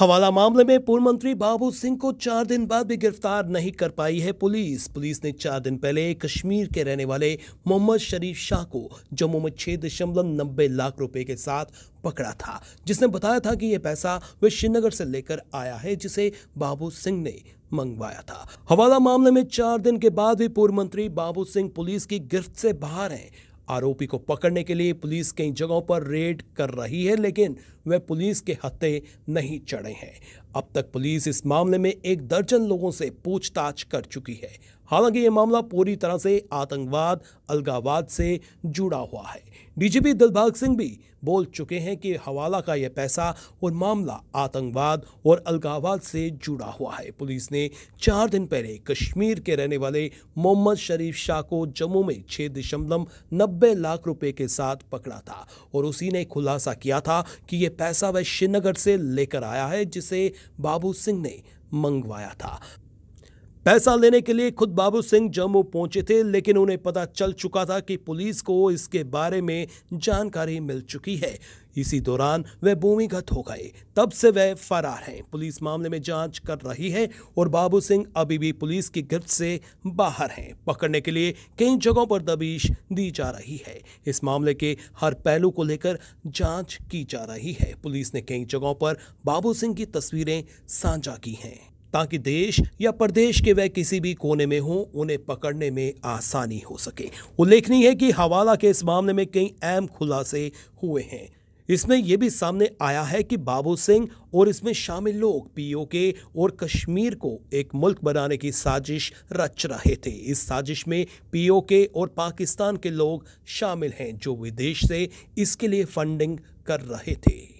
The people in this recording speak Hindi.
हवाला मामले में पूर्व मंत्री बाबू सिंह को चार दिन बाद भी गिरफ्तार नहीं कर पाई है पुलिस पुलिस ने चार दिन पहले कश्मीर के रहने वाले मोहम्मद शरीफ शाह को जम्मू में छह दशमलव नब्बे लाख रुपए के साथ पकड़ा था जिसने बताया था कि यह पैसा वे श्रीनगर से लेकर आया है जिसे बाबू सिंह ने मंगवाया था हवाला मामले में चार दिन के बाद भी पूर्व मंत्री बाबू सिंह पुलिस की गिरफ्त से बाहर हैं आरोपी को पकड़ने के लिए पुलिस कई जगहों पर रेड कर रही है लेकिन वे पुलिस के हत्थे नहीं चढ़े हैं अब तक पुलिस इस मामले में एक दर्जन लोगों से पूछताछ कर चुकी है हालांकि ये मामला पूरी तरह से आतंकवाद अलगावाद से जुड़ा हुआ है डीजीपी दिलबाग सिंह भी बोल चुके हैं कि हवाला का यह पैसा और मामला आतंकवाद और अलगावाद से जुड़ा हुआ है पुलिस ने चार दिन पहले कश्मीर के रहने वाले मोहम्मद शरीफ शाह को जम्मू में छह दशमलव नब्बे लाख रुपए के साथ पकड़ा था और उसी ने खुलासा किया था कि यह पैसा वह श्रीनगर से लेकर आया है जिसे बाबू सिंह ने मंगवाया था पैसा लेने के लिए खुद बाबू सिंह जम्मू पहुंचे थे लेकिन उन्हें पता चल चुका था कि पुलिस को इसके बारे में जानकारी मिल चुकी है इसी दौरान वह भूमिगत हो गए तब से वह फरार हैं पुलिस मामले में जांच कर रही है और बाबू सिंह अभी भी पुलिस की गिरफ्त से बाहर हैं पकड़ने के लिए कई जगहों पर दबिश दी जा रही है इस मामले के हर पहलू को लेकर जांच की जा रही है पुलिस ने कई जगहों पर बाबू सिंह की तस्वीरें साझा की हैं ताकि देश या प्रदेश के वह किसी भी कोने में हों उन्हें पकड़ने में आसानी हो सके उल्लेखनीय है कि हवाला के इस मामले में कई अहम खुलासे हुए हैं इसमें यह भी सामने आया है कि बाबू सिंह और इसमें शामिल लोग पीओके और कश्मीर को एक मुल्क बनाने की साजिश रच रहे थे इस साजिश में पीओके और पाकिस्तान के लोग शामिल हैं जो विदेश से इसके लिए फंडिंग कर रहे थे